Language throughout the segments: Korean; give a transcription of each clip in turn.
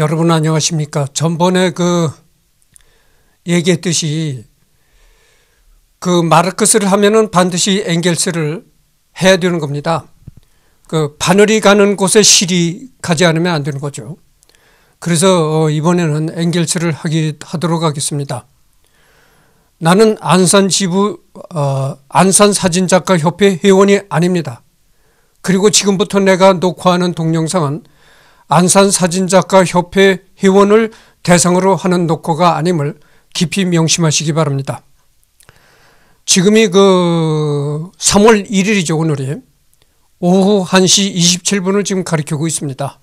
여러분 안녕하십니까? 전번에 그 얘기했듯이 그 마르크스를 하면은 반드시 엥겔스를 해야 되는 겁니다. 그 바늘이 가는 곳에 실이 가지 않으면 안 되는 거죠. 그래서 어, 이번에는 엥겔스를 하기 하도록 하겠습니다. 나는 안산 지부 어, 안산 사진작가 협회 회원이 아닙니다. 그리고 지금부터 내가 녹화하는 동영상은 안산사진작가 협회 회원을 대상으로 하는 녹화가 아님을 깊이 명심하시기 바랍니다. 지금이 그 3월 1일이죠 오늘이 오후 1시 27분을 지금 가리키고 있습니다.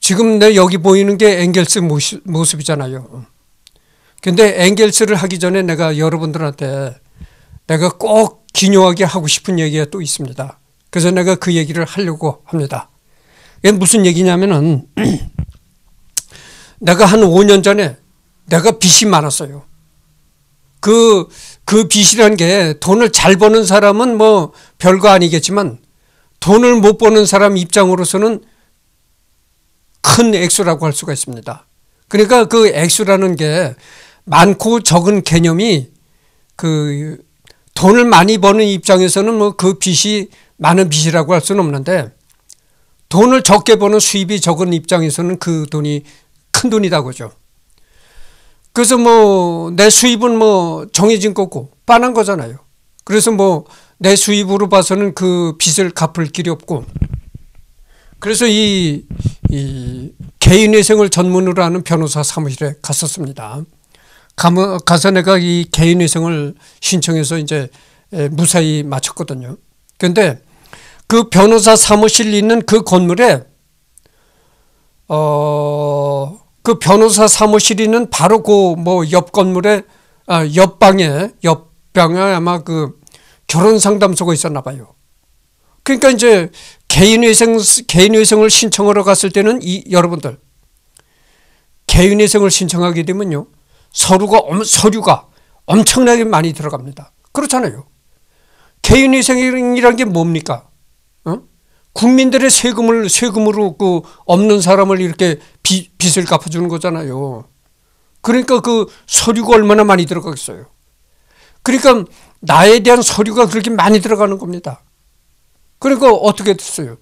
지금 내 여기 보이는 게 앵겔스 모습, 이잖아요 근데 앵겔스를 하기 전에 내가 여러분들한테 내가 꼭기념하게 하고 싶은 얘기가 또 있습니다. 그래서 내가 그 얘기를 하려고 합니다. 이게 무슨 얘기냐면은 내가 한 5년 전에 내가 빚이 많았어요. 그, 그 빚이란 게 돈을 잘 버는 사람은 뭐 별거 아니겠지만 돈을 못 버는 사람 입장으로서는 큰 액수라고 할 수가 있습니다. 그러니까 그 액수라는 게 많고 적은 개념이 그 돈을 많이 버는 입장에서는 뭐 그 빚이 많은 빚이라고 할 수는 없는데 돈을 적게 버는 수입이 적은 입장에서는 그 돈이 큰 돈이다고죠. 그래서 뭐 내 수입은 뭐 정해진 거고 빤한 거잖아요. 그래서 뭐 내 수입으로 봐서는 그 빚을 갚을 길이 없고 그래서 이, 이 개인의 생을 전문으로 하는 변호사 사무실에 갔었습니다. 가서 내가 이 개인의 생을 신청해서 이제 무사히 마쳤거든요. 그런데 그 변호사 사무실 있는 그 건물에 어, 그 변호사 사무실 있는 바로 그 뭐 옆 건물에 아, 옆방에 옆방에 아마 그 결혼 상담소가 있었나 봐요. 그러니까 이제 개인위생 개인위생을 신청하러 갔을 때는 이 여러분들 개인위생을 신청하게 되면요 서류가 서류가 엄청나게 많이 들어갑니다. 그렇잖아요. 개인위생이란 게 뭡니까? 국민들의 세금을 세금으로 그 없는 사람을 이렇게 빚, 을 갚아주는 거잖아요. 그러니까 그 서류가 얼마나 많이 들어가겠어요. 그러니까 나에 대한 서류가 그렇게 많이 들어가는 겁니다. 그러니까 어떻게 됐어요?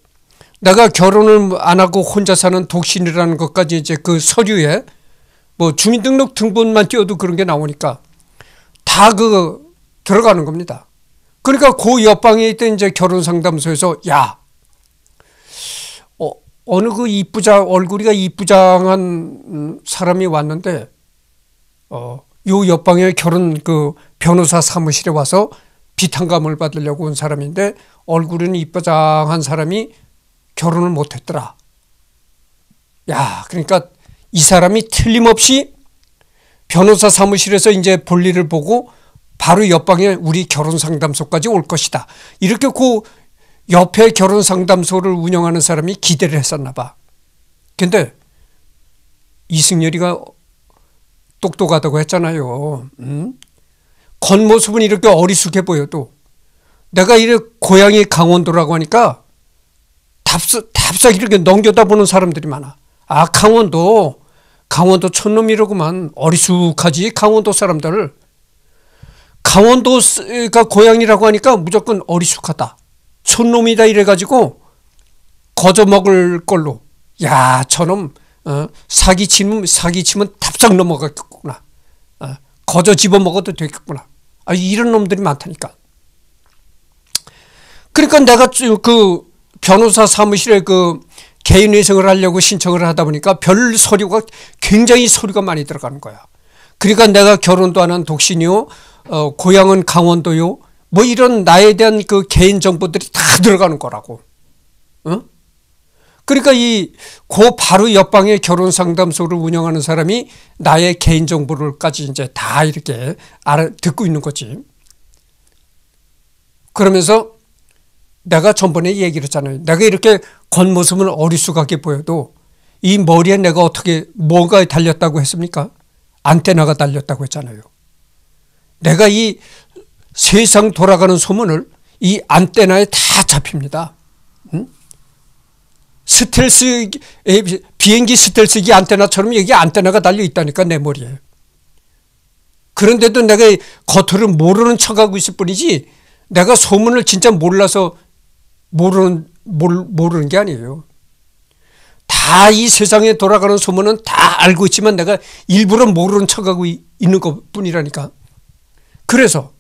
내가 결혼을 안 하고 혼자 사는 독신이라는 것까지 이제 그 서류에 뭐 주민등록 등본만 띄워도 그런 게 나오니까 다 그 들어가는 겁니다. 그러니까 그 옆방에 있던 이제 결혼 상담소에서 야 어느 그 이쁘장 얼굴이가 이쁘장한 음, 사람이 왔는데 어, 요 옆방에 결혼 그 변호사 사무실에 와서 비탄감을 받으려고 온 사람인데 얼굴은 이쁘장한 사람이 결혼을 못했더라. 야, 그러니까 이 사람이 틀림없이 변호사 사무실에서 이제 볼일을 보고 바로 옆방에 우리 결혼 상담소까지 올 것이다. 이렇게 그 옆에 결혼 상담소를 운영하는 사람이 기대를 했었나 봐. 근데 이승열이가 똑똑하다고 했잖아요. 음? 겉모습은 이렇게 어리숙해 보여도 내가 이래 고향이 강원도라고 하니까 답사, 답싹 이렇게 넘겨다보는 사람들이 많아. 아 강원도 강원도 촌놈이라고만 어리숙하지 강원도 사람들을 강원도가 고향이라고 하니까 무조건 어리숙하다. 촌놈이다 이래가지고 거저 먹을 걸로 야 저놈 어, 사기치면 사기치면 답상 넘어가겠구나 어, 거저 집어먹어도 되겠구나 아, 이런 놈들이 많다니까 그러니까 내가 그 변호사 사무실에 그 개인 회생을 하려고 신청을 하다 보니까 별 서류가 굉장히 서류가 많이 들어가는 거야 그러니까 내가 결혼도 안 한 독신이요 어, 고향은 강원도요 뭐 이런 나에 대한 그 개인 정보들이 다 들어가는 거라고. 응? 그러니까 이고 바로 옆방에 결혼 상담소를 운영하는 사람이 나의 개인 정보를까지 이제 다 이렇게 알아 듣고 있는 거지. 그러면서 내가 전번에 얘기를 했잖아요. 내가 이렇게 겉모습은 어리숙하게 보여도 이 머리에 내가 어떻게 뭐가 달렸다고 했습니까? 안테나가 달렸다고 했잖아요. 내가 이 세상 돌아가는 소문을 이 안테나에 다 잡힙니다. 응? 스텔스 비행기 스텔스기 안테나처럼 여기 안테나가 달려 있다니까 내 머리에. 그런데도 내가 겉으로 모르는 척하고 있을 뿐이지 내가 소문을 진짜 몰라서 모르는 모 모르는 게 아니에요. 다 이 세상에 돌아가는 소문은 다 알고 있지만 내가 일부러 모르는 척하고 있는 것뿐이라니까. 그래서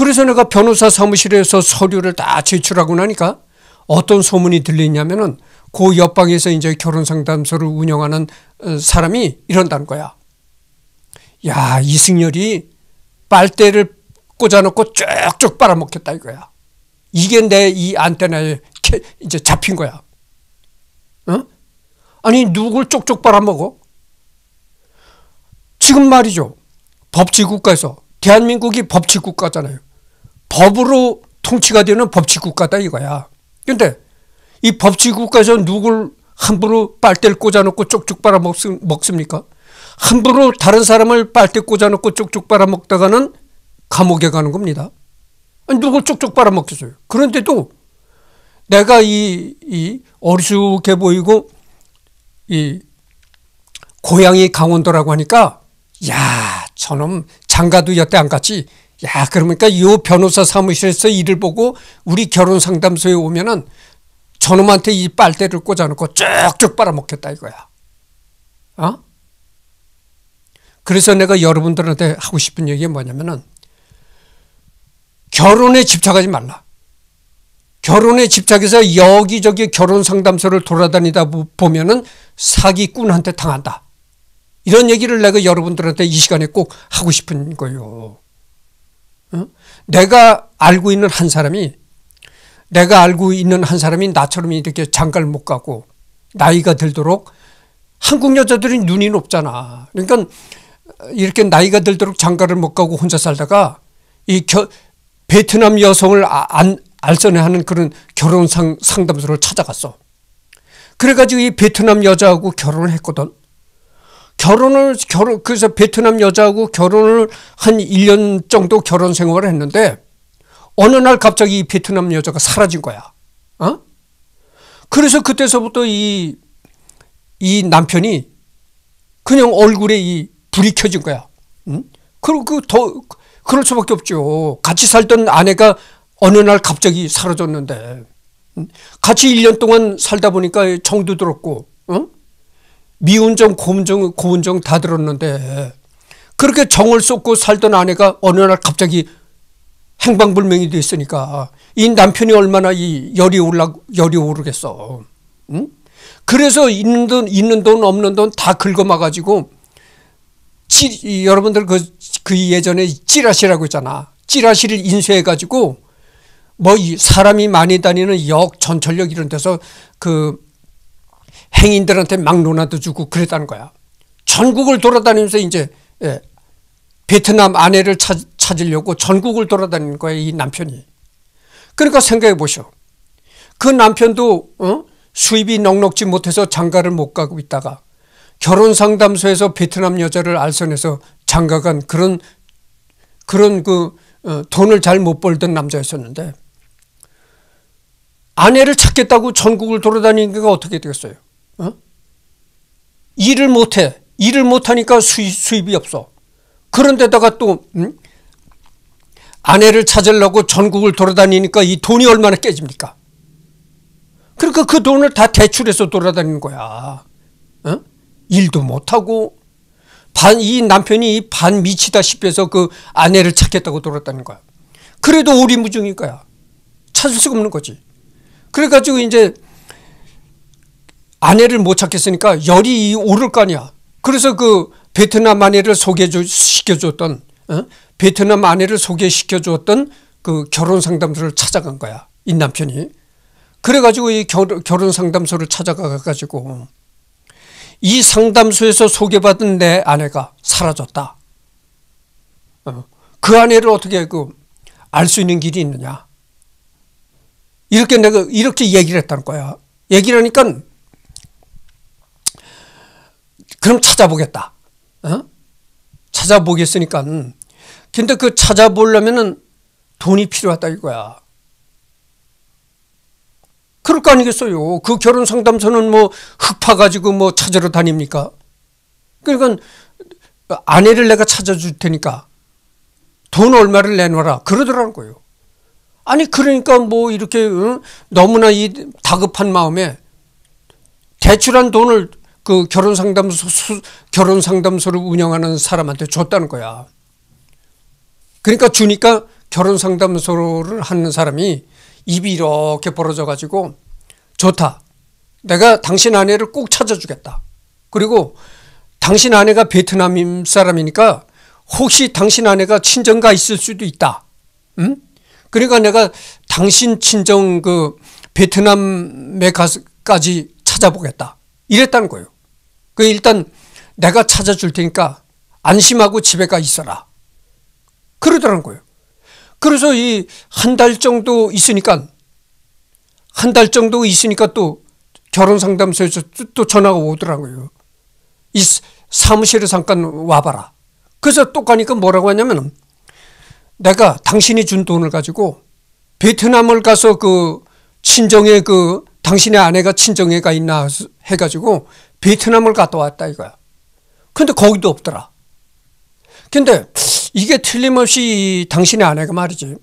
그래서 내가 변호사 사무실에서 서류를 다 제출하고 나니까 어떤 소문이 들리냐면은 그 옆방에서 이제 결혼 상담소를 운영하는 어, 사람이 이런다는 거야. 야, 이승열이 빨대를 꽂아놓고 쭉쭉 빨아먹겠다 이거야. 이게 내 이 안테나에 이제 잡힌 거야. 응? 어? 아니, 누굴 쪽쪽 빨아먹어? 지금 말이죠. 법치국가에서. 대한민국이 법치국가잖아요. 법으로 통치가 되는 법치 국가다 이거야. 근데 이 법치 국가에서 누굴 함부로 빨대를 꽂아놓고 쪽쪽 빨아먹습니까? 함부로 다른 사람을 빨대 꽂아놓고 쪽쪽 빨아먹다가는 감옥에 가는 겁니다. 아니, 누굴 쪽쪽 빨아먹겠어요. 그런데도 내가 이, 이 어리숙해 보이고 이 고향이 강원도라고 하니까 야 저놈 장가도 여태 안 갔지 야, 그러니까 이 변호사 사무실에서 일을 보고 우리 결혼 상담소에 오면은 저놈한테 이 빨대를 꽂아놓고 쭉쭉 빨아먹겠다 이거야. 어? 그래서 내가 여러분들한테 하고 싶은 얘기가 뭐냐면은 결혼에 집착하지 말라. 결혼에 집착해서 여기저기 결혼 상담소를 돌아다니다 보면은 사기꾼한테 당한다. 이런 얘기를 내가 여러분들한테 이 시간에 꼭 하고 싶은 거예요. 내가 알고 있는 한 사람이 내가 알고 있는 한 사람이 나처럼 이렇게 장가를 못 가고 나이가 들도록 한국 여자들이 눈이 높잖아. 그러니까 이렇게 나이가 들도록 장가를 못 가고 혼자 살다가 이 겨, 베트남 여성을 아, 안, 알선해 하는 그런 결혼 상담소를 찾아갔어. 그래가지고 이 베트남 여자하고 결혼을 했거든. 결혼을 결혼 그래서 베트남 여자하고 결혼을 한 1년 정도 결혼 생활을 했는데 어느 날 갑자기 이 베트남 여자가 사라진 거야. 어? 그래서 그때서부터 이, 이 남편이 그냥 얼굴에 이 불이 켜진 거야. 응? 그리고 그 더, 그럴 수밖에 없죠. 같이 살던 아내가 어느 날 갑자기 사라졌는데, 응? 같이 1년 동안 살다 보니까 정도 들었고, 응? 미운정 고운정 고운정 다 들었는데 그렇게 정을 쏟고 살던 아내가 어느 날 갑자기 행방불명이 됐으니까 이 남편이 얼마나 이 열이 올라 열이 오르겠어. 응? 그래서 있는 돈 있는 돈 없는 돈 다 긁어마 가지고 여러분들 그, 그 예전에 찌라시라고 했잖아 찌라시를 인쇄해 가지고 뭐 이 사람이 많이 다니는 역 전철역 이런 데서 그 행인들한테 막론나도 주고 그랬다는 거야. 전국을 돌아다니면서 이제 예, 베트남 아내를 찾, 찾으려고 전국을 돌아다니는 거야 이 남편이. 그러니까 생각해 보시오. 그 남편도 어? 수입이 넉넉지 못해서 장가를 못 가고 있다가 결혼 상담소에서 베트남 여자를 알선해서 장가간 그런 그런 그 어, 돈을 잘 못 벌던 남자였었는데 아내를 찾겠다고 전국을 돌아다니는 게 어떻게 되겠어요? 어? 일을 못해. 일을 못하니까 수입, 수입이 없어. 그런데다가 또 음? 아내를 찾으려고 전국을 돌아다니니까 이 돈이 얼마나 깨집니까? 그러니까 그 돈을 다 대출해서 돌아다니는 거야. 어? 일도 못하고 반 이 남편이 반 미치다시피 해서 그 아내를 찾겠다고 돌아다니는 거야. 그래도 오리무중일 거야. 찾을 수가 없는 거지. 그래가지고 이제 아내를 못 찾겠으니까 열이 오를 거 아니야. 그래서 그 베트남 아내를 소개시켜줬던 어? 베트남 아내를 소개시켜주었던그 결혼 상담소를 찾아간 거야. 이 남편이. 그래가지고 이 결, 결혼 상담소를 찾아가가지고 이 상담소에서 소개받은 내 아내가 사라졌다. 어. 그 아내를 어떻게 그 알 수 있는 길이 있느냐. 이렇게 내가 이렇게 얘기를 했다는 거야. 얘기를 하니까 그럼 찾아보겠다. 어? 찾아보겠으니까. 음. 근데 그 찾아보려면은 돈이 필요하다 이거야. 그럴 거 아니겠어요. 그 결혼 상담소는 뭐 흙파 가지고 뭐 찾으러 다닙니까? 그러니까 아내를 내가 찾아줄 테니까 돈 얼마를 내놔라 그러더라는 거예요. 아니 그러니까 뭐 이렇게 너무나 이 다급한 마음에 대출한 돈을 그 결혼 상담소 결혼 상담소를 운영하는 사람한테 줬다는 거야. 그러니까 주니까 결혼 상담소를 하는 사람이 입이 이렇게 벌어져 가지고 좋다. 내가 당신 아내를 꼭 찾아주겠다. 그리고 당신 아내가 베트남 사람이니까 혹시 당신 아내가 친정가 있을 수도 있다. 음? 그러니까 내가 당신 친정 그 베트남에 가서까지 찾아보겠다. 이랬다는 거예요. 그 일단 내가 찾아줄 테니까 안심하고 집에 가 있어라. 그러더라는 거예요. 그래서 이 한 달 정도 있으니까 한 달 정도 있으니까 또 결혼 상담소에서 또 전화가 오더라고요. 이 사무실에 잠깐 와봐라. 그래서 또 가니까 뭐라고 하냐면 내가 당신이 준 돈을 가지고 베트남을 가서 그 친정에 그 당신의 아내가 친정에 가 있나 해가지고 베트남을 갔다 왔다 이거야. 근데 거기도 없더라. 근데 이게 틀림없이 당신의 아내가 말이지.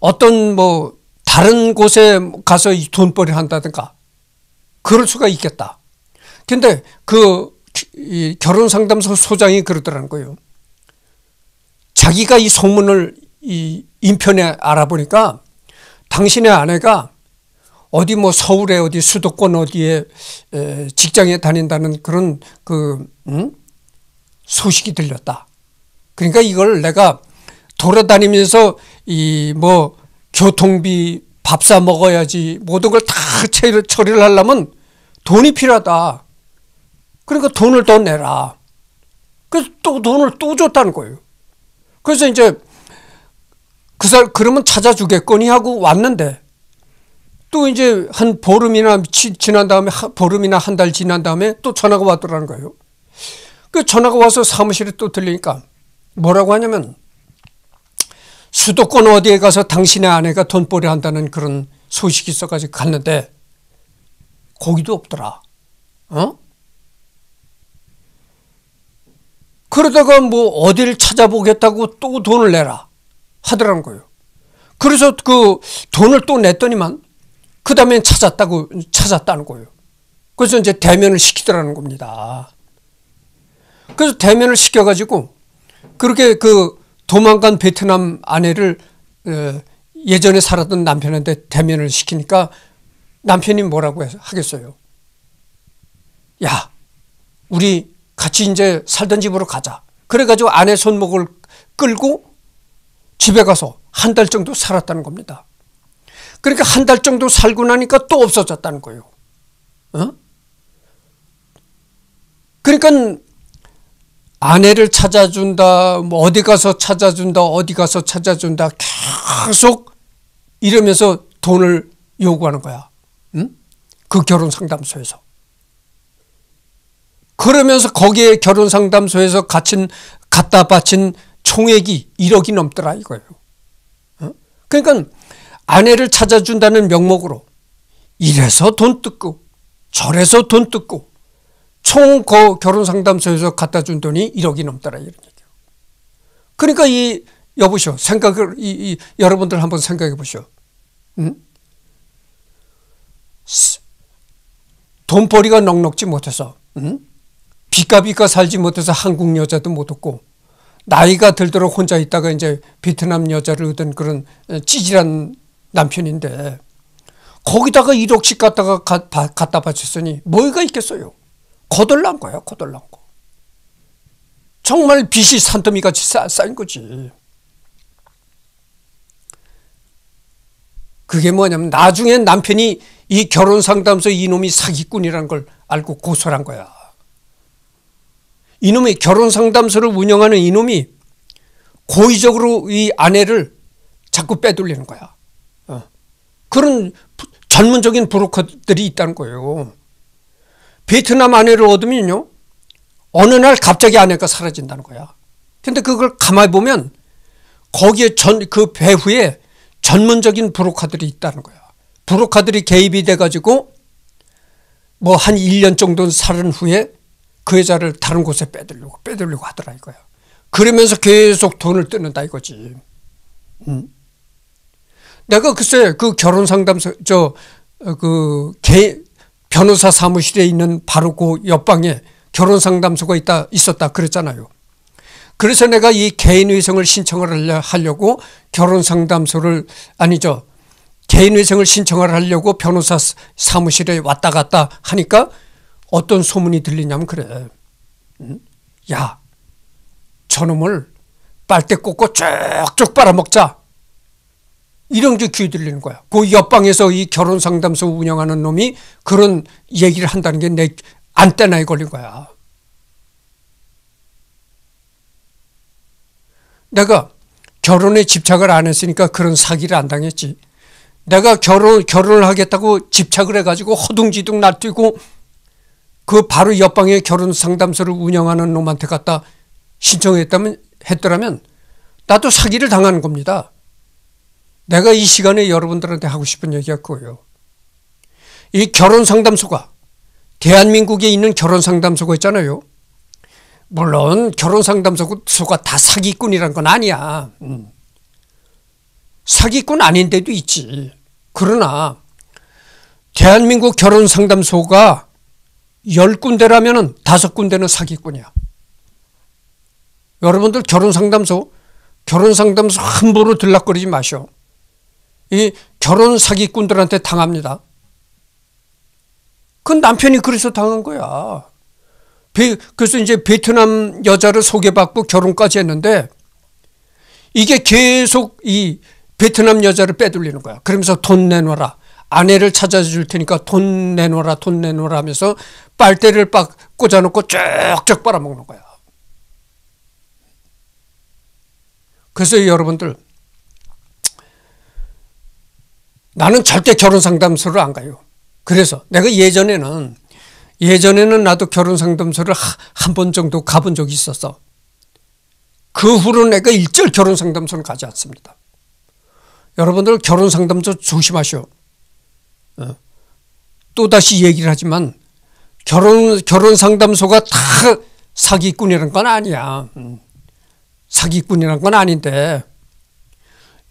어떤 뭐 다른 곳에 가서 돈벌이 한다든가 그럴 수가 있겠다. 근데 그 결혼 상담소 소장이 그러더라는 거예요. 자기가 이 소문을 이 인편에 알아보니까 당신의 아내가 어디 뭐 서울에 어디 수도권 어디에 직장에 다닌다는 그런 그 음? 소식이 들렸다. 그러니까 이걸 내가 돌아다니면서 이 뭐 교통비 밥 사 먹어야지 모든 걸 다 처리를 하려면 돈이 필요하다. 그러니까 돈을 더 내라. 그래서 또 돈을 또 줬다는 거예요. 그래서 이제 그 사람 그러면 찾아주겠거니 하고 왔는데 또 이제 한 보름이나 지, 지난 다음에 한, 보름이나 한 달 지난 다음에 또 전화가 왔더라는 거예요. 그 전화가 와서 사무실에 또 들리니까 뭐라고 하냐면 수도권 어디에 가서 당신의 아내가 돈벌이 한다는 그런 소식이 있어가지고 갔는데 거기도 없더라. 어? 그러다가 뭐 어디를 찾아보겠다고 또 돈을 내라 하더라는 거예요. 그래서 그 돈을 또 냈더니만 그다음에 찾았다고, 찾았다는 거예요. 그래서 이제 대면을 시키더라는 겁니다. 그래서 대면을 시켜가지고 그렇게 그 도망간 베트남 아내를 어, 예전에 살았던 남편한테 대면을 시키니까 남편이 뭐라고 하겠어요? 야, 우리 같이 이제 살던 집으로 가자. 그래가지고 아내 손목을 끌고 집에 가서 한 달 정도 살았다는 겁니다. 그러니까 한 달 정도 살고 나니까 또 없어졌다는 거예요. 어? 그러니까 아내를 찾아준다, 뭐 어디 가서 찾아준다, 어디 가서 찾아준다 계속 이러면서 돈을 요구하는 거야. 응? 그 결혼 상담소에서. 그러면서 거기에 결혼 상담소에서 갇힌 갖다 바친 총액이 1억이 넘더라 이거예요. 어? 그러니까 아내를 찾아준다는 명목으로 이래서 돈 뜯고 저래서 돈 뜯고 총 결혼상담소에서 갖다 준 돈이 1억이 넘더라 이런 얘기예요. 그러니까 이 여보시오 생각을 이, 이 여러분들 한번 생각해 보시오. 응? 돈벌이가 넉넉지 못해서 응? 비까비까 살지 못해서 한국 여자도 못 얻고 나이가 들도록 혼자 있다가 이제 베트남 여자를 얻은 그런 찌질한 남편인데 거기다가 1억씩 갖다가 가, 갖다 바쳤으니 뭐가 있겠어요. 거덜난 거야 거덜난 거. 정말 빚이 산더미같이 쌓인 거지. 그게 뭐냐면 나중에 남편이 이 결혼 상담소 이놈이 사기꾼이라는 걸 알고 고소를 한 거야. 이놈이 결혼 상담소를 운영하는 이놈이 고의적으로 이 아내를 자꾸 빼돌리는 거야. 그런 전문적인 브로커들이 있다는 거예요. 베트남 아내를 얻으면요. 어느 날 갑자기 아내가 사라진다는 거야. 근데 그걸 가만히 보면 거기에 전그 배후에 전문적인 브로커들이 있다는 거야. 브로커들이 개입이 돼 가지고 뭐 한 1년 정도는 살은 후에 그 여자를 다른 곳에 빼들려고 빼들려고 하더라 이거야. 그러면서 계속 돈을 뜯는다 이거지. 음. 내가 글쎄 그 결혼 상담소 저그 변호사 사무실에 있는 바로 그 옆방에 결혼 상담소가 있다 있었다 그랬잖아요. 그래서 내가 이 개인위생을 신청을 하려고 결혼 상담소를 아니죠. 개인위생을 신청을 하려고 변호사 사무실에 왔다 갔다 하니까 어떤 소문이 들리냐면 그래. 음? 야, 저놈을 빨대 꽂고 쭉쭉 빨아먹자. 이런 게 귀에 들리는 거야. 그 옆방에서 이 결혼 상담소 운영하는 놈이 그런 얘기를 한다는 게 내 안테나에 걸린 거야. 내가 결혼에 집착을 안 했으니까 그런 사기를 안 당했지. 내가 결혼, 결혼을 하겠다고 집착을 해가지고 허둥지둥 놔두고 그 바로 옆방에 결혼 상담소를 운영하는 놈한테 갔다 신청했다면, 했더라면 나도 사기를 당하는 겁니다. 내가 이 시간에 여러분들한테 하고 싶은 얘기가 그거요이 결혼 상담소가 대한민국에 있는 결혼 상담소가 있잖아요. 물론 결혼 상담소가 다 사기꾼이란 건 아니야. 음. 사기꾼 아닌데도 있지. 그러나 대한민국 결혼 상담소가 10군데라면 5군데는 사기꾼이야. 여러분들 결혼 상담소, 결혼 상담소 함부로 들락거리지 마셔. 이 결혼 사기꾼들한테 당합니다. 그 남편이 그래서 당한 거야. 배, 그래서 이제 베트남 여자를 소개받고 결혼까지 했는데 이게 계속 이 베트남 여자를 빼돌리는 거야. 그러면서 돈 내놔라. 아내를 찾아줄 테니까 돈 내놓아라 돈 내놓아라 하면서 빨대를 빡 꽂아놓고 쫙쫙 빨아먹는 거야. 그래서 여러분들 나는 절대 결혼 상담소를 안 가요. 그래서 내가 예전에는 예전에는 나도 결혼 상담소를 한 번 정도 가본 적이 있었어. 그 후로 내가 일절 결혼 상담소를 가지 않습니다. 여러분들 결혼 상담소 조심하시오. 어. 또다시 얘기를 하지만 결혼, 결혼 상담소가 다 사기꾼이란 건 아니야. 음. 사기꾼이란 건 아닌데,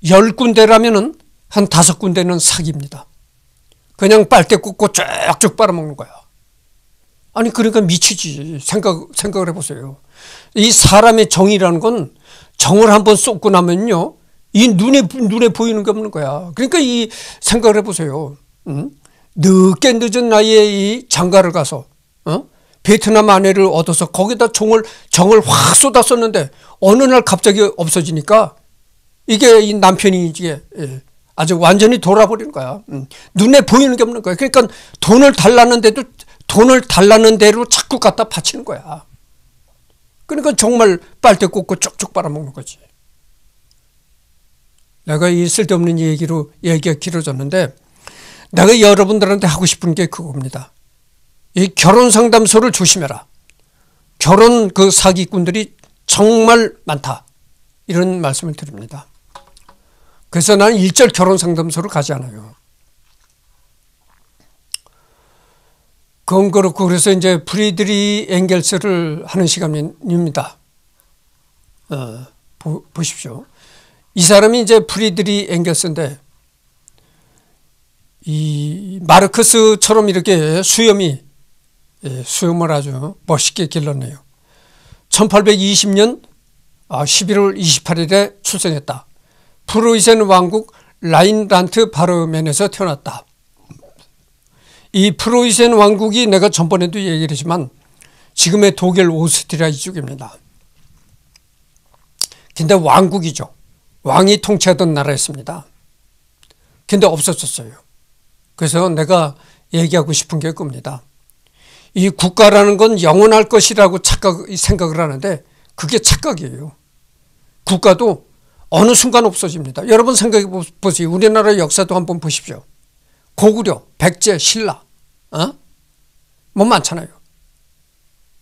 열 군데라면은 한 다섯 군데는 사기입니다. 그냥 빨대 꽂고 쭉쭉 빨아먹는 거야. 아니 그러니까 미치지. 생각 생각을 해보세요. 이 사람의 정이라는 건 정을 한번 쏟고 나면요, 이 눈에 눈에 보이는 게 없는 거야. 그러니까 이 생각을 해보세요. 응? 늦게 늦은 나이에 이 장가를 가서 어? 베트남 아내를 얻어서 거기다 종을 정을 확 쏟았었는데 어느 날 갑자기 없어지니까 이게 이 남편이 이제 예, 아주 완전히 돌아버리는 거야. 음. 눈에 보이는 게 없는 거야. 그러니까 돈을 달라는데도 돈을 달라는 대로 자꾸 갖다 바치는 거야. 그러니까 정말 빨대 꽂고 쭉쭉 빨아먹는 거지. 내가 이 쓸데없는 얘기로 얘기가 길어졌는데 내가 여러분들한테 하고 싶은 게 그겁니다. 이 결혼 상담소를 조심해라. 결혼 그 사기꾼들이 정말 많다. 이런 말씀을 드립니다. 그래서 나는 일절 결혼 상담소를 가지 않아요. 그건 그렇고 그래서 이제 프리드리 엥겔스를 하는 시간입니다. 어, 보, 보십시오. 이 사람이 이제 프리드리 엥겔스인데 이 마르크스처럼 이렇게 수염이 예, 수염을 아주 멋있게 길렀네요. 1820년 11월 28일에 출생했다. 프로이센 왕국 라인란트 바르면에서 태어났다. 이 프로이센 왕국이 내가 전번에도 얘기를 했지만 지금의 독일 오스트리아 이쪽입니다. 근데 왕국이죠. 왕이 통치하던 나라였습니다. 근데 없었졌어요 그래서 내가 얘기하고 싶은 게 겁니다. 이 국가라는 건 영원할 것이라고 착각, 생각을 하는데 그게 착각이에요. 국가도 어느 순간 없어집니다. 여러분 생각해 보세요. 우리나라 역사도 한번 보십시오. 고구려, 백제, 신라, 어? 뭐 많잖아요.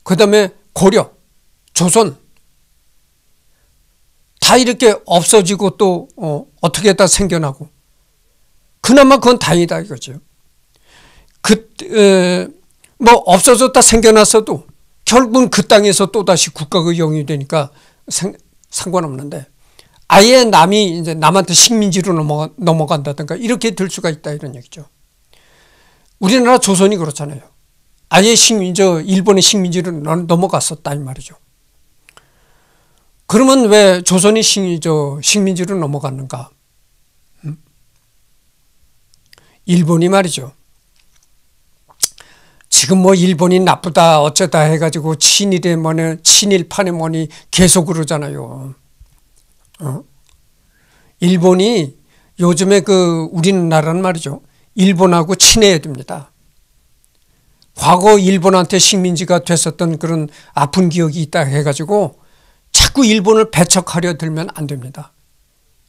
그 다음에 고려, 조선, 다 이렇게 없어지고 또 어, 어떻게 다 생겨나고 그나마 그건 다행이다 이거죠. 그, 에, 뭐 없어졌다 생겨났어도 결국은 그 땅에서 또다시 국가가 영이 되니까 상관없는데 아예 남이 이제 남한테 식민지로 넘어 넘어간다든가 이렇게 될 수가 있다 이런 얘기죠. 우리나라 조선이 그렇잖아요. 아예 식민저 일본의 식민지로 넘어갔었다 이 말이죠. 그러면 왜 조선이 식민저 식민지로 넘어갔는가? 음? 일본이 말이죠. 지금 뭐 일본이 나쁘다 어쩌다 해가지고 친일에 뭐니 친일판에 뭐니 계속 그러잖아요. 어? 일본이 요즘에 그 우리나라는 말이죠. 일본하고 친해야 됩니다. 과거 일본한테 식민지가 됐었던 그런 아픈 기억이 있다 해가지고 자꾸 일본을 배척하려 들면 안 됩니다.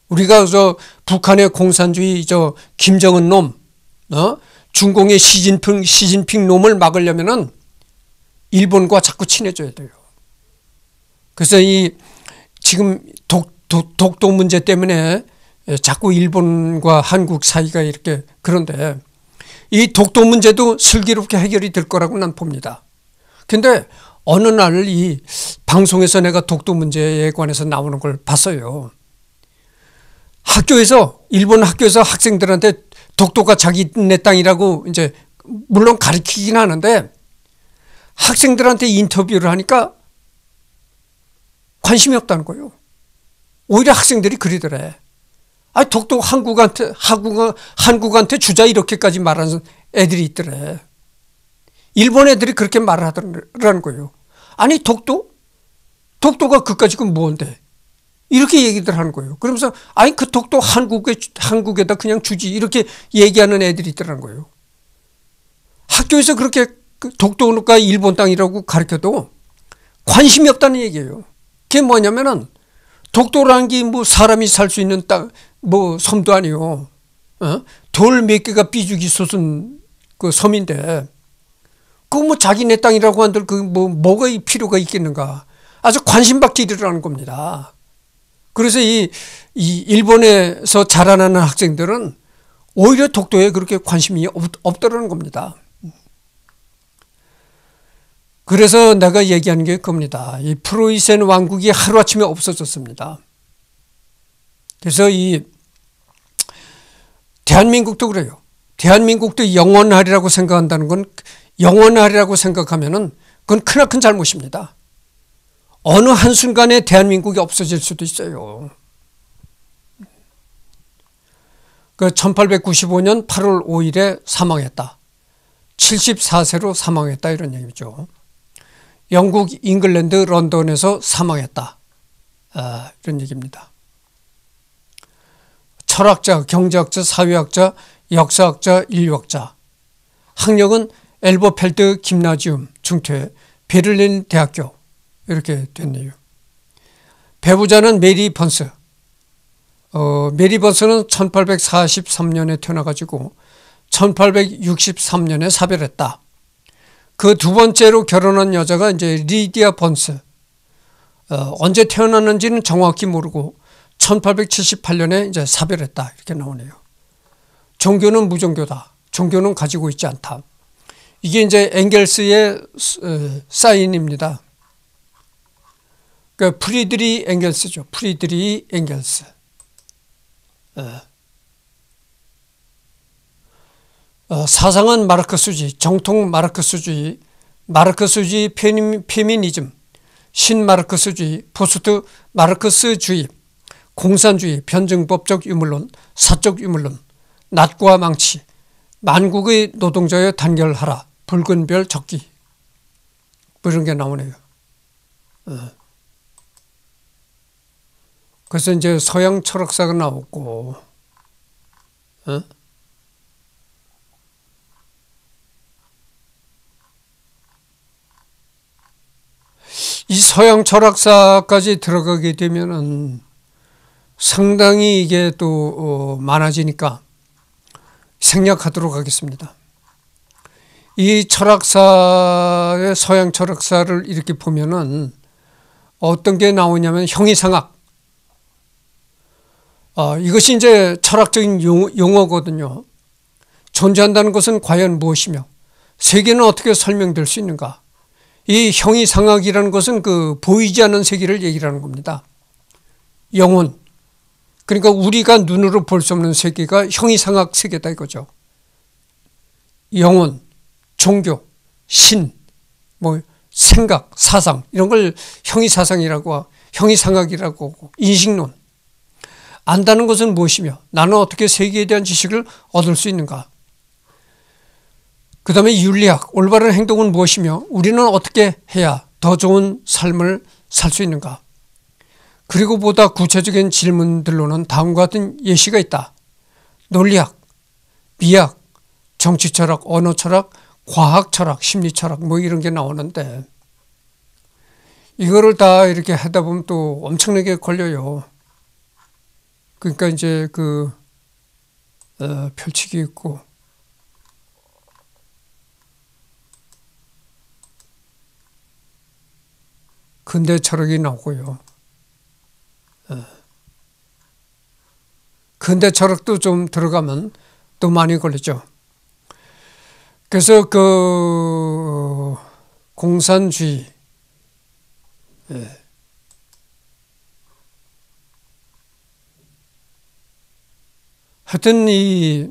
우리가 저 북한의 공산주의 저 김정은 놈, 어? 중공의 시진핑 시진핑 놈을 막으려면은 일본과 자꾸 친해져야 돼요. 그래서 이 지금 독, 독도 문제 때문에 자꾸 일본과 한국 사이가 이렇게 그런데 이 독도 문제도 슬기롭게 해결이 될 거라고 난 봅니다. 근데 어느 날 이 방송에서 내가 독도 문제에 관해서 나오는 걸 봤어요. 학교에서 일본 학교에서 학생들한테 독도가 자기내 네 땅이라고 이제 물론 가르치긴 하는데 학생들한테 인터뷰를 하니까 관심이 없다는 거예요. 오히려 학생들이 그러더래. 아, 독도 한국한테, 한국, 한국한테 주자 이렇게까지 말하는 애들이 있더래. 일본 애들이 그렇게 말 하더라는 거예요. 아니, 독도? 독도가 그까지 그 뭔데? 이렇게 얘기들 하는 거예요. 그러면서, 아니, 그 독도 한국에, 한국에다 그냥 주지. 이렇게 얘기하는 애들이 있더라는 거예요. 학교에서 그렇게 그 독도가 일본 땅이라고 가르쳐도 관심이 없다는 얘기예요. 그게 뭐냐면은 독도라는 게 뭐 사람이 살 수 있는 땅, 뭐 섬도 아니요. 어? 돌몇 개가 삐죽이 솟은 그 섬인데 그 뭐 자기네 땅이라고 한들 그뭐 뭐가 필요가 있겠는가. 아주 관심받기 일이라는 겁니다. 그래서 이, 이 일본에서 자라나는 학생들은 오히려 독도에 그렇게 관심이 없, 없더라는 겁니다. 그래서 내가 얘기하는 게 그겁니다. 이 프로이센 왕국이 하루아침에 없어졌습니다. 그래서 이 대한민국도 그래요. 대한민국도 영원하리라고 생각한다는 건 영원하리라고 생각하면은 그건 크나큰 잘못입니다. 어느 한순간에 대한민국이 없어질 수도 있어요. 그 1895년 8월 5일에 사망했다. 74세로 사망했다 이런 얘기죠. 영국 잉글랜드 런던에서 사망했다. 아, 이런 얘기입니다. 철학자, 경제학자, 사회학자, 역사학자, 인류학자. 학력은 엘버펠트 김나지움 중퇴 베를린 대학교 이렇게 됐네요. 배우자는 메리 번스. 어, 메리 번스는 1843년에 태어나가지고 1863년에 사별했다. 그두 번째로 결혼한 여자가 이제 리디아 번스. 어, 언제 태어났는지는 정확히 모르고 1878년에 이제 사별했다. 이렇게 나오네요. 종교는 무종교다. 종교는 가지고 있지 않다. 이게 이제 앵겔스의 어, 사인입니다. 그 프리드리 앵겔스죠 프리드리 앵겔스 어, 어, 사상은 마르크스주의, 정통 마르크스주의, 마르크스주의 페미, 페미니즘, 신마르크스주의, 포스트 마르크스주의, 공산주의, 변증법적 유물론, 사적 유물론, 낮과 망치, 만국의 노동자여 단결하라, 붉은 별 적기. 뭐 이런 게 나오네요. 어. 그래서 이제 서양 철학사가 나왔고, 어? 이 서양 철학사까지 들어가게 되면은 상당히 이게 또 어, 많아지니까 생략하도록 하겠습니다. 이 철학사의 서양 철학사를 이렇게 보면은 어떤 게 나오냐면 형이상학. 아, 이것이 이제 철학적인 용어, 거든요 존재한다는 것은 과연 무엇이며 세계는 어떻게 설명될 수 있는가? 이 형이상학이라는 것은 그 보이지 않는 세계를 얘기하는 겁니다. 영혼. 그러니까 우리가 눈으로 볼 수 없는 세계가 형이상학 세계다 이거죠. 영혼, 종교, 신, 뭐 생각, 사상 이런 걸 형이사상이라고 하고 형이상학이라고 하고 인식론. 안다는 것은 무엇이며 나는 어떻게 세계에 대한 지식을 얻을 수 있는가? 그 다음에 윤리학, 올바른 행동은 무엇이며 우리는 어떻게 해야 더 좋은 삶을 살 수 있는가? 그리고 보다 구체적인 질문들로는 다음과 같은 예시가 있다. 논리학, 미학, 정치철학, 언어철학, 과학철학, 심리철학 뭐 이런 게 나오는데 이거를 다 이렇게 하다 보면 또 엄청나게 걸려요. 그러니까 이제 그 어, 펼치기 있고 근대 철학이 나오고요. 예. 근대 철학도 좀 들어가면 또 많이 걸리죠. 그래서 그 공산주의 예. 하여튼 이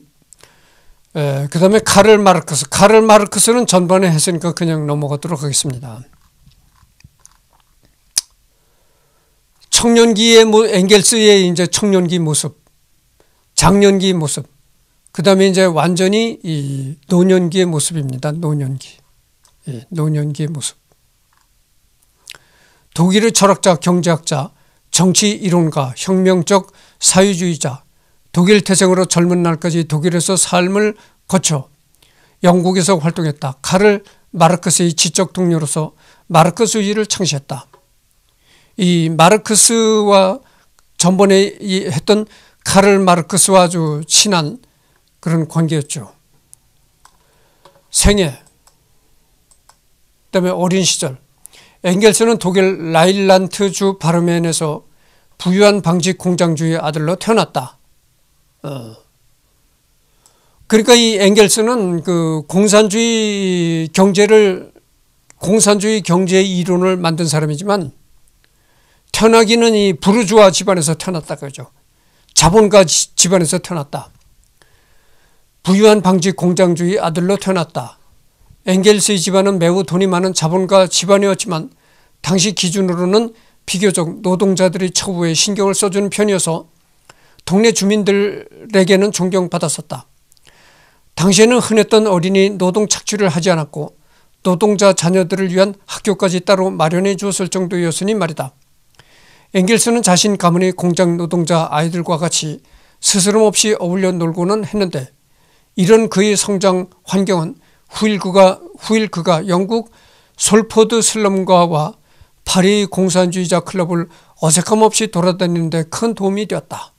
예, 그다음에 카를 마르크스 카를 마르크스는 전반에 했으니까 그냥 넘어가도록 하겠습니다. 청년기의 엥겔스의 이제 청년기 모습, 장년기 모습, 그 다음에 이제 완전히 이 노년기의 모습입니다. 노년기, 예, 노년기의 모습. 독일의 철학자, 경제학자, 정치 이론가, 혁명적 사회주의자, 독일 태생으로 젊은 날까지 독일에서 삶을 거쳐 영국에서 활동했다. 칼을 마르크스의 지적 동료로서 마르크스의의를 창시했다. 이 마르크스와 전번에 했던 카를 마르크스와 아주 친한 그런 관계였죠. 생애, 그다음에 어린 시절. 엥겔스는 독일 라일란트주 바르멘에서 부유한 방직 공장주의 아들로 태어났다. 어. 그러니까 이 엥겔스는 그 공산주의 경제를 공산주의 경제 이론을 만든 사람이지만 현악기는이 부르주아 집안에서 태어났다 그죠. 자본가 집안에서 태어났다. 부유한 방직 공장주의 아들로 태어났다. 엥겔스의 집안은 매우 돈이 많은 자본가 집안이었지만 당시 기준으로는 비교적 노동자들이 처우에 신경을 써주는 편이어서 동네 주민들에게는 존경받았었다. 당시에는 흔했던 어린이 노동 착취를 하지 않았고 노동자 자녀들을 위한 학교까지 따로 마련해 주었을 정도였으니 말이다. 앵겔스는 자신 가문의 공장 노동자 아이들과 같이 스스럼 없이 어울려 놀고는 했는데 이런 그의 성장 환경은 후일 그가 후일 그가 영국 솔포드 슬럼과와 파리 공산주의자 클럽을 어색함 없이 돌아다니는데 큰 도움이 되었다.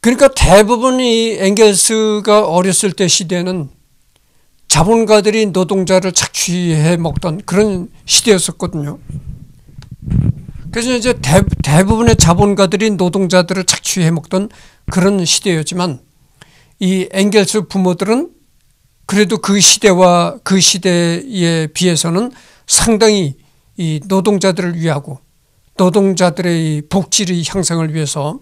그러니까 대부분 이앵겔스가 어렸을 때 시대는 자본가들이 노동자를 착취해 먹던 그런 시대였었거든요. 그래서 이제 대, 대부분의 자본가들이 노동자들을 착취해 먹던 그런 시대였지만 이앵 n 스 부모들은 그래도 그 시대와 그 시대에 비해서는 상당히 이 노동자들을 위하고 노동자들의 복지를 향상을 위해서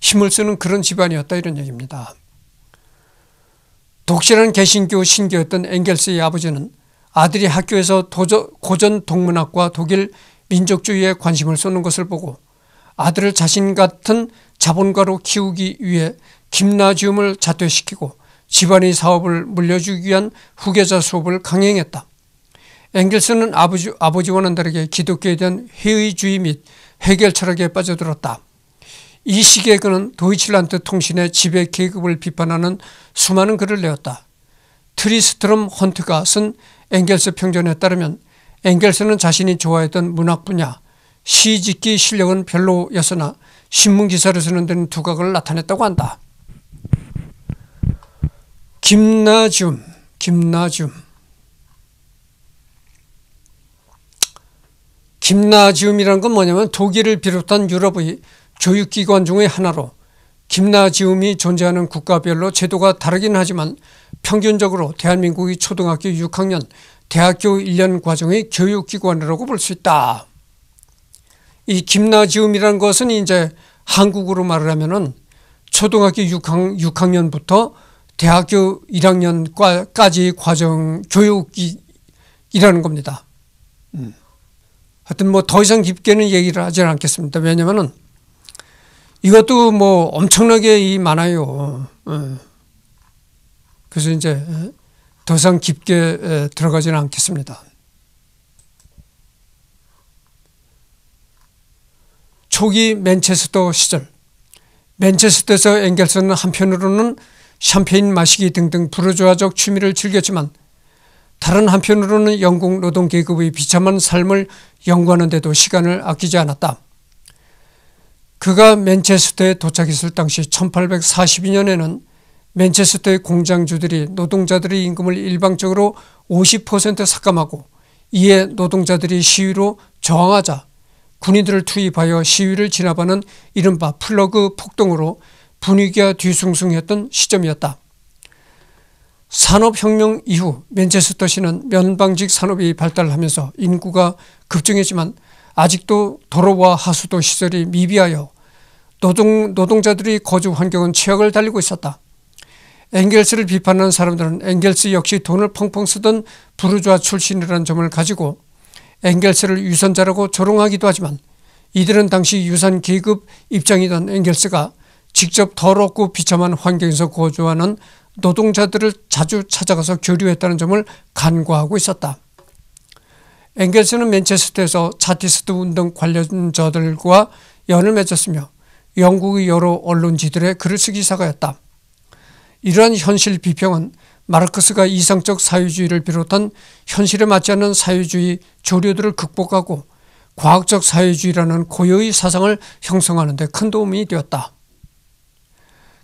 힘을 쓰는 그런 집안이었다 이런 얘기입니다. 독실한 개신교 신교였던 앵겔스의 아버지는 아들이 학교에서 도저, 고전 동문학과 독일 민족주의에 관심을 쏟는 것을 보고 아들을 자신 같은 자본가로 키우기 위해 김나지움을 자퇴시키고 집안의 사업을 물려주기 위한 후계자 수업을 강행했다. 앵겔스는 아버지, 아버지와는 다르게 기독교에 대한 회의주의 및 해결 철학에 빠져들었다. 이 시기에 그는 도이칠란트 통신의 지배 계급을 비판하는 수많은 글을 내었다. 트리스트럼 헌트가 쓴 앵겔스 평전에 따르면 앵겔스는 자신이 좋아했던 문학 분야 시 짓기 실력은 별로였으나 신문 기사를 쓰는 데는 두각을 나타냈다고 한다. 김나줌, 김나줌. 김나지움이라는 건 뭐냐면 독일을 비롯한 유럽의 교육기관 중의 하나로 김나지움이 존재하는 국가별로 제도가 다르긴 하지만 평균적으로 대한민국의 초등학교 6학년 대학교 1년 과정의 교육기관이라고 볼 수 있다. 이 김나지움이라는 것은 이제 한국으로 말을 하면은 초등학교 6학, 년부터 대학교 1학년까지 과정 교육이라는 겁니다. 음. 하여튼 뭐 더 이상 깊게는 얘기를 하지 않겠습니다. 왜냐면은 이것도 뭐 엄청나게 많아요. 예. 그래서 이제 예. 더 이상 깊게 들어가지는 않겠습니다. 초기 맨체스터 시절 맨체스터에서 앵겔슨은 한편으로는 샴페인 마시기 등등 부르주아적 취미를 즐겼지만 다른 한편으로는 영국 노동계급의 비참한 삶을 연구하는데도 시간을 아끼지 않았다. 그가 맨체스터에 도착했을 당시 1842년에는 맨체스터의 공장주들이 노동자들의 임금을 일방적으로 50% 삭감하고 이에 노동자들이 시위로 저항하자 군인들을 투입하여 시위를 진압하는 이른바 플러그 폭동으로 분위기가 뒤숭숭했던 시점이었다. 산업혁명 이후 맨체스터시는 면방직 산업이 발달하면서 인구가 급증했지만 아직도 도로와 하수도 시설이 미비하여 노동, 노동자들이 거주 환경은 최악을 달리고 있었다. 앵겔스를 비판하는 사람들은 앵겔스 역시 돈을 펑펑 쓰던 부르주아 출신이라는 점을 가지고 앵겔스를 유선자라고 조롱하기도 하지만 이들은 당시 유산 계급 입장이던 앵겔스가 직접 더럽고 비참한 환경에서 거주하는 노동자들을 자주 찾아가서 교류했다는 점을 간과하고 있었다. 앵겔스는 맨체스터에서 차티스트 운동 관련자들과 연을 맺었으며 영국의 여러 언론지들의 글을 쓰기 사가였다. 이러한 현실 비평은 마르크스가 이상적 사회주의를 비롯한 현실에 맞지 않는 사회주의 조류들을 극복하고 과학적 사회주의라는 고유의 사상을 형성하는 데 큰 도움이 되었다.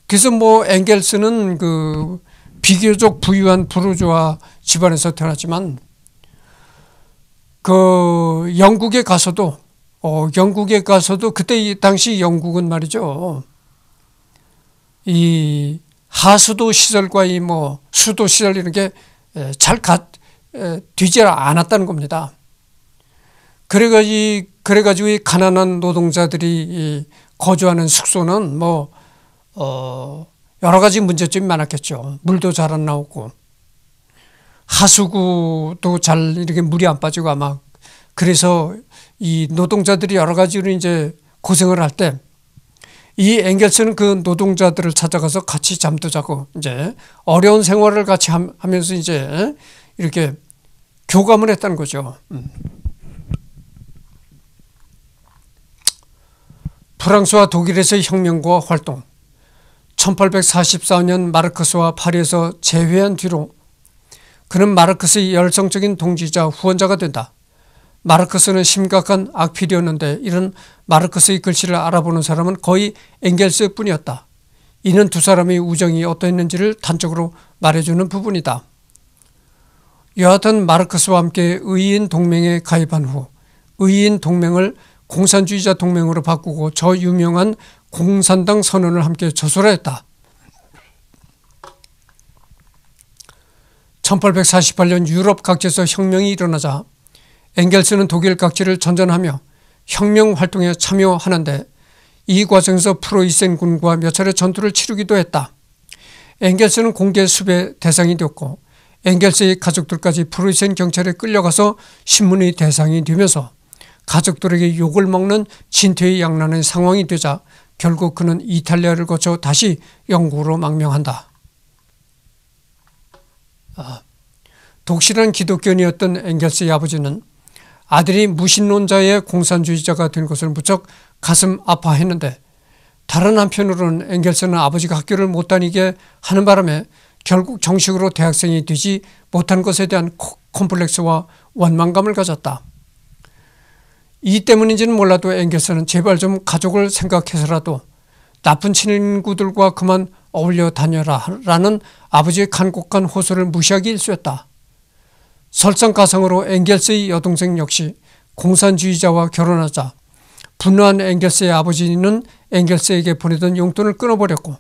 그래서 뭐앵 n 스는그 비교적 부유한 부르주아 집안에서 태어났지만 그 영국에 가서도 어 영국에 가서도 그때 당시 영국은 말이죠. 이 하수도 시설과 이 뭐 수도 시설 이런 게잘 뒤질 않았다는 겁니다. 그래가지 그래가지고 이 가난한 노동자들이 거주하는 숙소는 뭐어 여러 가지 문제점이 많았겠죠. 물도 잘 안 나오고 하수구도 잘 이렇게 물이 안 빠지고 아마 그래서 이 노동자들이 여러 가지로 이제 고생을 할때 이 앵겔스는 그 노동자들을 찾아가서 같이 잠도 자고 이제 어려운 생활을 같이 하면서 이제 이렇게 교감을 했다는 거죠. 음. 프랑스와 독일에서의 혁명과 활동 1844년 마르크스와 파리에서 재회한 뒤로 그는 마르크스의 열성적인 동지자 후원자가 된다. 마르크스는 심각한 악필이었는데 이런 마르크스의 글씨를 알아보는 사람은 거의 앵겔스뿐이었다 이는 두 사람의 우정이 어떠했는지를 단적으로 말해주는 부분이다. 여하튼 마르크스와 함께 의인 동맹에 가입한 후 의인 동맹을 공산주의자 동맹으로 바꾸고 저 유명한 공산당 선언을 함께 저술하였다. 1848년 유럽 각지에서 혁명이 일어나자 엥겔스는 독일 각지를 전전하며 혁명 활동에 참여하는데 이 과정에서 프로이센 군과 몇 차례 전투를 치르기도 했다. 엥겔스는 공개 수배 대상이 되었고 엥겔스의 가족들까지 프로이센 경찰에 끌려가서 신문의 대상이 되면서 가족들에게 욕을 먹는 진퇴의 양난의 상황이 되자 결국 그는 이탈리아를 거쳐 다시 영국으로 망명한다. 아, 독실한 기독교인이었던 엥겔스의 아버지는 아들이 무신론자의 공산주의자가 된 것을 무척 가슴 아파했는데 다른 한편으로는 앵겔스는 아버지가 학교를 못 다니게 하는 바람에 결국 정식으로 대학생이 되지 못한 것에 대한 콤플렉스와 원망감을 가졌다. 이 때문인지는 몰라도 앵겔스는 제발 좀 가족을 생각해서라도 나쁜 친구들과 그만 어울려 다녀라 라는 아버지의 간곡한 호소를 무시하기 일쑤였다. 설상가상으로 앵겔스의 여동생 역시 공산주의자와 결혼하자 분노한 앵겔스의 아버지는 앵겔스에게 보내던 용돈을 끊어버렸고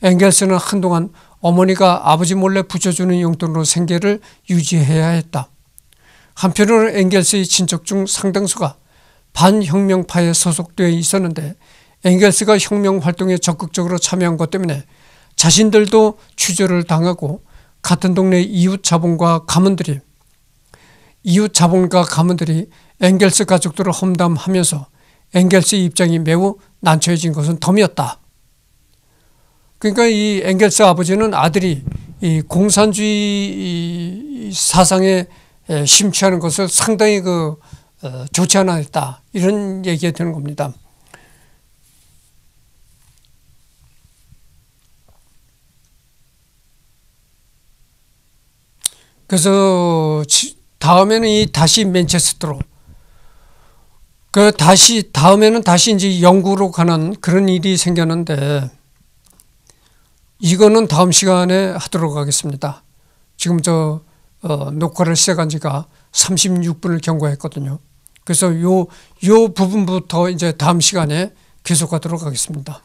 앵겔스는 한동안 어머니가 아버지 몰래 붙여주는 용돈으로 생계를 유지해야 했다. 한편으로 는앵겔스의 친척 중 상당수가 반혁명파에 소속되어 있었는데 앵겔스가 혁명 활동에 적극적으로 참여한 것 때문에 자신들도 취조를 당하고 같은 동네 이웃 자본과 가문들이 이웃 자본가 가문들이 앵겔스 가족들을 험담하면서 앵겔스의 입장이 매우 난처해진 것은 덤이었다. 그러니까 이앵겔스 아버지는 아들이 이 공산주의 사상에 심취하는 것을 상당히 그 어, 좋지 않았다 이런 얘기가 되는 겁니다. 그래서 다음에는 이 다시 맨체스터로 그 다시 다음에는 다시 이제 영구로 가는 그런 일이 생겼는데 이거는 다음 시간에 하도록 하겠습니다. 지금 저 어, 녹화를 시작한 지가 36분을 경과했거든요. 그래서 요 요 부분부터 이제 다음 시간에 계속하도록 하겠습니다.